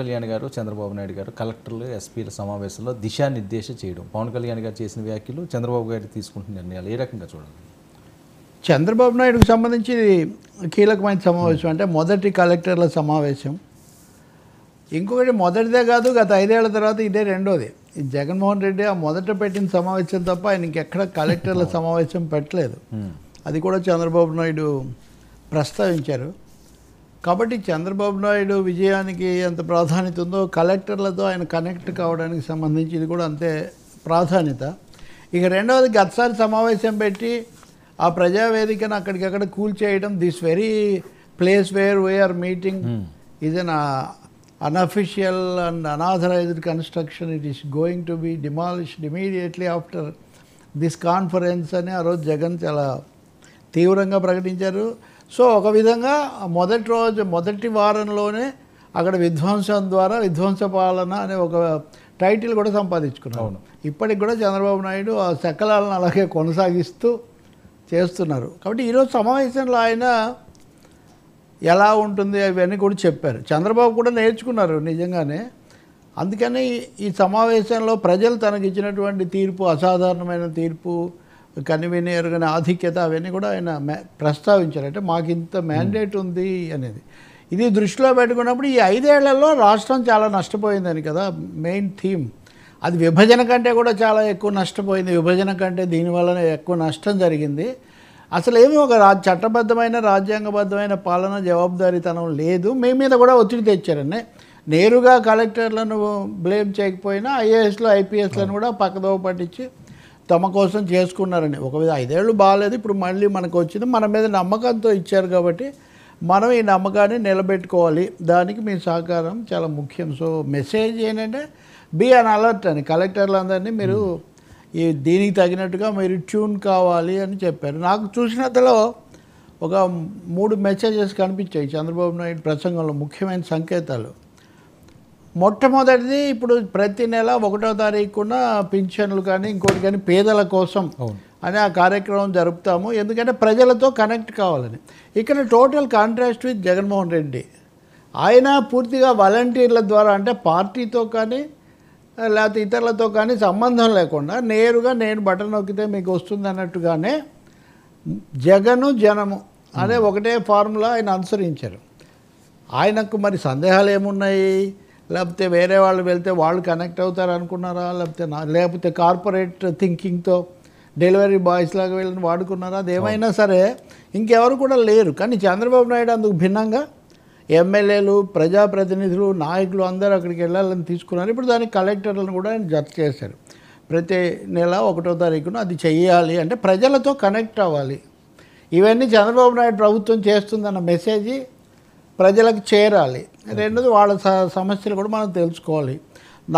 కళ్యాణ్ గారు చంద్రబాబు నాయుడు గారు కలెక్టర్లు ఎస్పీల సమావేశంలో దిశానిర్దేశం చేయడం పవన్ కళ్యాణ్ గారు చేసిన వ్యాఖ్యలు చంద్రబాబు గారు తీసుకుంటున్న నిర్ణయాలు ఏ రకంగా చూడాలి చంద్రబాబు నాయుడుకు సంబంధించి కీలకమైన సమావేశం అంటే మొదటి కలెక్టర్ల సమావేశం ఇంకొకటి మొదటిదే కాదు గత ఐదేళ్ల తర్వాత ఇదే రెండోది జగన్మోహన్ రెడ్డి ఆ మొదట పెట్టిన సమావేశం తప్ప ఆయన ఇంకెక్కడ కలెక్టర్ల సమావేశం పెట్టలేదు అది కూడా చంద్రబాబు నాయుడు ప్రస్తావించారు కాబట్టి చంద్రబాబు నాయుడు విజయానికి ఎంత ప్రాధాన్యత ఉందో కలెక్టర్లతో ఆయన కనెక్ట్ కావడానికి సంబంధించి ఇది కూడా అంతే ప్రాధాన్యత ఇక రెండవది గతసారి సమావేశం పెట్టి ఆ ప్రజావేదికను అక్కడికక్కడ కూల్చేయడం this very place where we are meeting is un unofficial and unauthorised construction it is going to be demolished immediately after this conference అని ఆ రోజు జగన్ చాలా తీవ్రంగా ప్రకటించారు సో ఒక విధంగా మొదటి రోజు మొదటి వారంలోనే అక్కడ విధ్వంసం ద్వారా విధ్వంస పాలన అనే ఒక టైటిల్ కూడా సంపాదించుకున్నాను ఇప్పటికి కూడా చంద్రబాబు నాయుడు ఆ శకలాలను అలాగే కొనసాగిస్తూ చేస్తున్నారు కాబట్టి ఈరోజు సమావేశంలో ఆయన ఎలా ఉంటుంది అవన్నీ కూడా చెప్పారు చంద్రబాబు కూడా నేర్చుకున్నారు నిజంగానే అందుకని ఈ సమావేశంలో ప్రజలు తనకిచ్చినటువంటి తీర్పు అసాధారణమైన తీర్పు కనివిని ఎరుగని ఆధిక్యత అవన్నీ కూడా ఆయన ప్రస్తావించారు అంటే మాకు ఇంత మ్యాండేట్ ఉంది అనేది ఇది దృష్టిలో పెట్టుకున్నప్పుడు ఈ ఐదేళ్లలో రాష్ట్రం చాలా నష్టపోయిందని కదా మెయిన్ థీమ్ అది విభజన కంటే కూడా చాలా ఎక్కువ నష్టపోయింది విభజన కంటే దీనివల్ల ఎక్కువ నష్టం జరిగింది అసలు ఏమి ఒక రా చట్టబద్ధమైన రాజ్యాంగబద్ధమైన పాలన జవాబుదారీతనం లేదు మీ మీద కూడా ఒత్తిడి తెచ్చారని నేరుగా కలెక్టర్లను బ్లేమ్ చేయకపోయినా ఐఏఎస్లు ఐపీఎస్లను hmm. కూడా పక్కదోవ పట్టించి తమ కోసం చేసుకున్నారని ఒక ఐదేళ్ళు బాగాలేదు ఇప్పుడు మళ్ళీ మనకు వచ్చింది మన మీద నమ్మకంతో ఇచ్చారు కాబట్టి మనం ఈ నమ్మకాన్ని నిలబెట్టుకోవాలి దానికి మీ సహకారం చాలా ముఖ్యం సో మెసేజ్ ఏంటంటే బీ అన్ అలర్ట్ అని కలెక్టర్లందరినీ మీరు ఈ దీనికి తగినట్టుగా మీరు ట్యూన్ కావాలి అని చెప్పారు నాకు చూసినంతలో ఒక మూడు మెసేజెస్ కనిపించాయి చంద్రబాబు నాయుడు ప్రసంగంలో ముఖ్యమైన సంకేతాలు మొట్టమొదటిది ఇప్పుడు ప్రతి నెల ఒకటో తారీఖున పింఛన్లు కానీ ఇంకోటి కానీ పేదల కోసం అని ఆ కార్యక్రమం జరుపుతాము ఎందుకంటే ప్రజలతో కనెక్ట్ కావాలని ఇక్కడ total contrast with Jaganmohan Reddy ఆయన పూర్తిగా వాలంటీర్ల ద్వారా అంటే పార్టీతో కానీ లేకపోతే ఇతరులతో కానీ సంబంధం లేకుండా నేరుగా నేను బటన్ నొక్కితే మీకు వస్తుంది అన్నట్టుగానే జగను జనము అనే ఒకటే ఫార్ములా ఆయన అనుసరించారు ఆయనకు మరి సందేహాలు ఏమున్నాయి లేకపోతే వేరే వాళ్ళు వెళ్తే వాళ్ళు కనెక్ట్ అవుతారు అనుకున్నారా లేకపోతే నా లేకపోతే కార్పొరేట్ థింకింగ్తో డెలివరీ బాయ్స్ లాగా వెళ్ళిన వాడుకున్నారా అది ఏమైనా సరే ఇంకెవరు కూడా లేరు కానీ చంద్రబాబు నాయుడు అందుకు భిన్నంగా ఎమ్మెల్యేలు ప్రజాప్రతినిధులు నాయకులు అందరూ అక్కడికి వెళ్ళాలని తీసుకున్నారు ఇప్పుడు దానికి కలెక్టర్లను కూడా ఆయన జత చేశారు ప్రతి నెల ఒకటో తారీఖున అది చేయాలి అంటే ప్రజలతో కనెక్ట్ అవ్వాలి ఇవన్నీ చంద్రబాబు నాయుడు ప్రభుత్వం చేస్తుందన్న మెసేజ్ ప్రజలకు చేరాలి రెండోది వాళ్ళ సమస్యలు కూడా మనం తెలుసుకోవాలి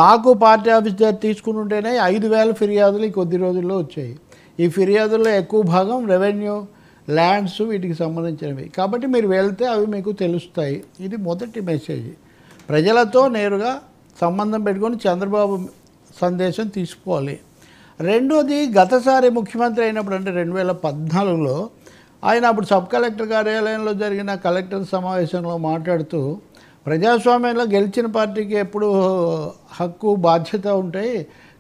నాకు పార్టీ ఆఫీస్ దగ్గర తీసుకుంటుంటేనే ఐదు వేల ఫిర్యాదులు ఈ కొద్ది రోజుల్లో వచ్చాయి ఈ ఫిర్యాదుల్లో ఎక్కువ భాగం రెవెన్యూ ల్యాండ్స్ వీటికి సంబంధించినవి కాబట్టి మీరు వెళ్తే అవి మీకు తెలుస్తాయి ఇది మొదటి మెసేజ్ ప్రజలతో నేరుగా సంబంధం పెట్టుకొని చంద్రబాబు సందేశం తీసుకోవాలి రెండోది గతసారి ముఖ్యమంత్రి అయినప్పుడు అంటే రెండు వేల పద్నాలుగులో ఆయన అప్పుడు సబ్ కలెక్టర్ కార్యాలయంలో జరిగిన కలెక్టర్ సమావేశంలో మాట్లాడుతూ ప్రజాస్వామ్యంలో గెలిచిన పార్టీకి ఎప్పుడు హక్కు బాధ్యత ఉంటాయి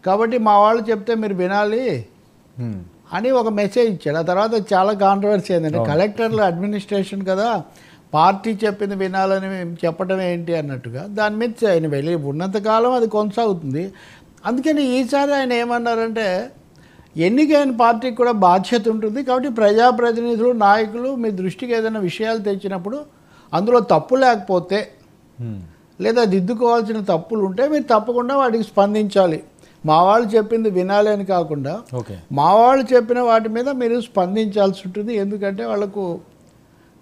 కాబట్టి మా వాళ్ళు చెప్తే మీరు వినాలి అని ఒక మెసేజ్ ఇచ్చాడు ఆ తర్వాత చాలా కాంట్రవర్సీ ఏంటంటే కలెక్టర్లు అడ్మినిస్ట్రేషన్ కదా పార్టీ చెప్పింది వినాలని చెప్పడం ఏంటి అన్నట్టుగా దాని మీద ఆయన వెళ్ళి ఉన్నంతకాలం అది కొనసాగుతుంది అందుకని ఈసారి ఆయన ఏమన్నారంటే ఎన్నికైన పార్టీకి కూడా బాధ్యత ఉంటుంది కాబట్టి ప్రజాప్రతినిధులు నాయకులు మీ దృష్టికి ఏదైనా విషయాలు తెచ్చినప్పుడు అందులో తప్పు లేకపోతే లేదా దిద్దుకోవాల్సిన తప్పులు ఉంటే మీరు తప్పకుండా వాటికి స్పందించాలి మా వాళ్ళు చెప్పింది వినాలి అని కాకుండా మా వాళ్ళు చెప్పిన వాటి మీద మీరు స్పందించాల్సి ఉంటుంది ఎందుకంటే వాళ్ళకు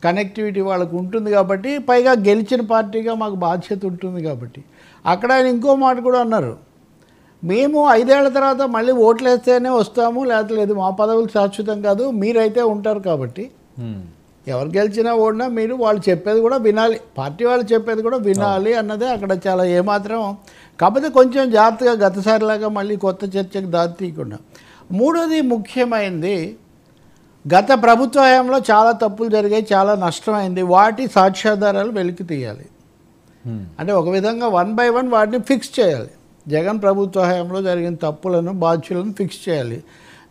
కనెక్టివిటీ వాళ్ళకు ఉంటుంది కాబట్టి పైగా గెలిచిన పార్టీగా మాకు బాధ్యత ఉంటుంది కాబట్టి అక్కడ ఆయన ఇంకో మాట కూడా అన్నారు మేము ఐదేళ్ల తర్వాత మళ్ళీ వేస్తేనే వస్తాము లేకపోతే లేదు మా పదవులు శాశ్వతం కాదు మీరైతే ఉంటారు కాబట్టి ఎవరు గెలిచినా ఓడినా మీరు వాళ్ళు చెప్పేది కూడా వినాలి పార్టీ వాళ్ళు చెప్పేది కూడా వినాలి అన్నదే అక్కడ చాలా ఏమాత్రం కాకపోతే కొంచెం జాగ్రత్తగా గతసారిలాగా మళ్ళీ కొత్త చర్చకు దారి తీయకుండా మూడోది ముఖ్యమైనది గత ప్రభుత్వ హయాంలో చాలా తప్పులు జరిగాయి చాలా నష్టమైంది వాటి సాక్ష్యాధారాలు వెలికి తీయాలి అంటే ఒక విధంగా వన్ బై వన్ వాటిని ఫిక్స్ చేయాలి జగన్ ప్రభుత్వ హయాంలో జరిగిన తప్పులను బాధ్యులను ఫిక్స్ చేయాలి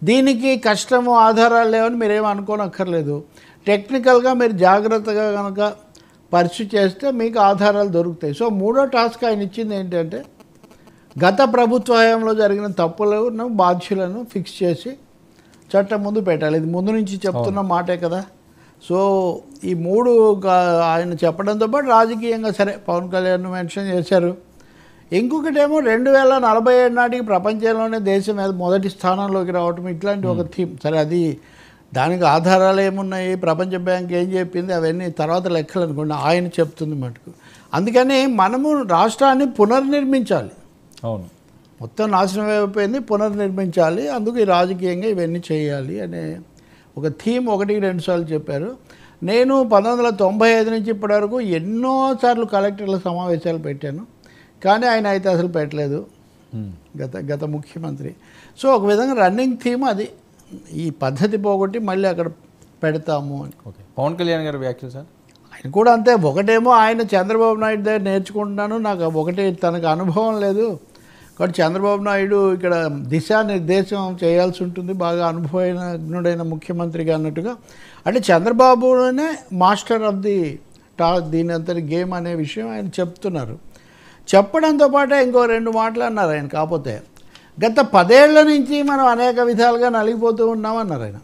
దీనికి కష్టము ఆధారాలు లేవని మీరేమనుకోనక్కర్లేదు అనుకోనక్కర్లేదు టెక్నికల్గా మీరు జాగ్రత్తగా కనుక పరిశు చేస్తే మీకు ఆధారాలు దొరుకుతాయి సో మూడో టాస్క్ ఆయన ఇచ్చింది ఏంటంటే గత ప్రభుత్వ హయాంలో జరిగిన తప్పులను బాధ్యులను ఫిక్స్ చేసి చట్టం ముందు పెట్టాలి ఇది ముందు నుంచి చెప్తున్న మాటే కదా సో ఈ మూడు ఆయన చెప్పడంతో పాటు రాజకీయంగా సరే పవన్ కళ్యాణ్ మెన్షన్ చేశారు ఇంకొకటి ఏమో రెండు వేల నలభై ఏడు నాటికి ప్రపంచంలోనే దేశం మొదటి స్థానంలోకి రావటం ఇట్లాంటి ఒక థీమ్ సరే అది దానికి ఆధారాలు ఏమున్నాయి ప్రపంచ బ్యాంక్ ఏం చెప్పింది అవన్నీ తర్వాత లెక్కలు అనుకోండి ఆయన చెప్తుంది మటుకు అందుకని మనము రాష్ట్రాన్ని పునర్నిర్మించాలి అవును మొత్తం నాశనం అయిపోయింది పునర్నిర్మించాలి అందుకు ఈ రాజకీయంగా ఇవన్నీ చేయాలి అనే ఒక థీమ్ ఒకటికి రెండు సార్లు చెప్పారు నేను పంతొమ్మిది వందల తొంభై ఐదు నుంచి వరకు ఎన్నోసార్లు కలెక్టర్ల సమావేశాలు పెట్టాను కానీ ఆయన అయితే అసలు పెట్టలేదు గత గత ముఖ్యమంత్రి సో ఒక విధంగా రన్నింగ్ థీమ్ అది ఈ పద్ధతి పోగొట్టి మళ్ళీ అక్కడ పెడతాము అని ఓకే పవన్ కళ్యాణ్ గారి వ్యాఖ్యలు సార్ ఆయన కూడా అంతే ఒకటేమో ఆయన చంద్రబాబు నాయుడు దగ్గర నేర్చుకుంటున్నాను నాకు ఒకటే తనకు అనుభవం లేదు కాబట్టి చంద్రబాబు నాయుడు ఇక్కడ దిశానిర్దేశం చేయాల్సి ఉంటుంది బాగా అనుభవజ్ఞుడైన ముఖ్యమంత్రిగా అన్నట్టుగా అంటే చంద్రబాబునే మాస్టర్ ఆఫ్ ది టా దీని అంతటి గేమ్ అనే విషయం ఆయన చెప్తున్నారు చెప్పడంతో పాటే ఇంకో రెండు మాటలు అన్నారు ఆయన కాకపోతే గత పదేళ్ల నుంచి మనం అనేక విధాలుగా నలిగిపోతూ ఉన్నాం అన్నారు ఆయన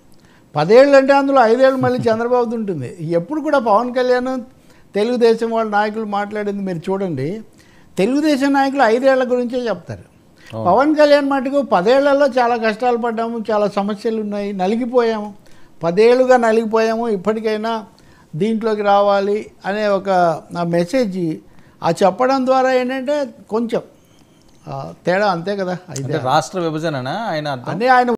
పదేళ్ళు అంటే అందులో ఐదేళ్ళు మళ్ళీ చంద్రబాబు ఉంటుంది ఎప్పుడు కూడా పవన్ కళ్యాణ్ తెలుగుదేశం వాళ్ళ నాయకులు మాట్లాడింది మీరు చూడండి తెలుగుదేశం నాయకులు ఐదేళ్ల గురించే చెప్తారు పవన్ కళ్యాణ్ మటుకు పదేళ్లలో చాలా కష్టాలు పడ్డాము చాలా సమస్యలు ఉన్నాయి నలిగిపోయాము పదేళ్ళుగా నలిగిపోయాము ఇప్పటికైనా దీంట్లోకి రావాలి అనే ఒక మెసేజ్ ఆ చెప్పడం ద్వారా ఏంటంటే కొంచెం తేడా అంతే కదా అయితే రాష్ట్ర విభజన ఆయన అంటే ఆయన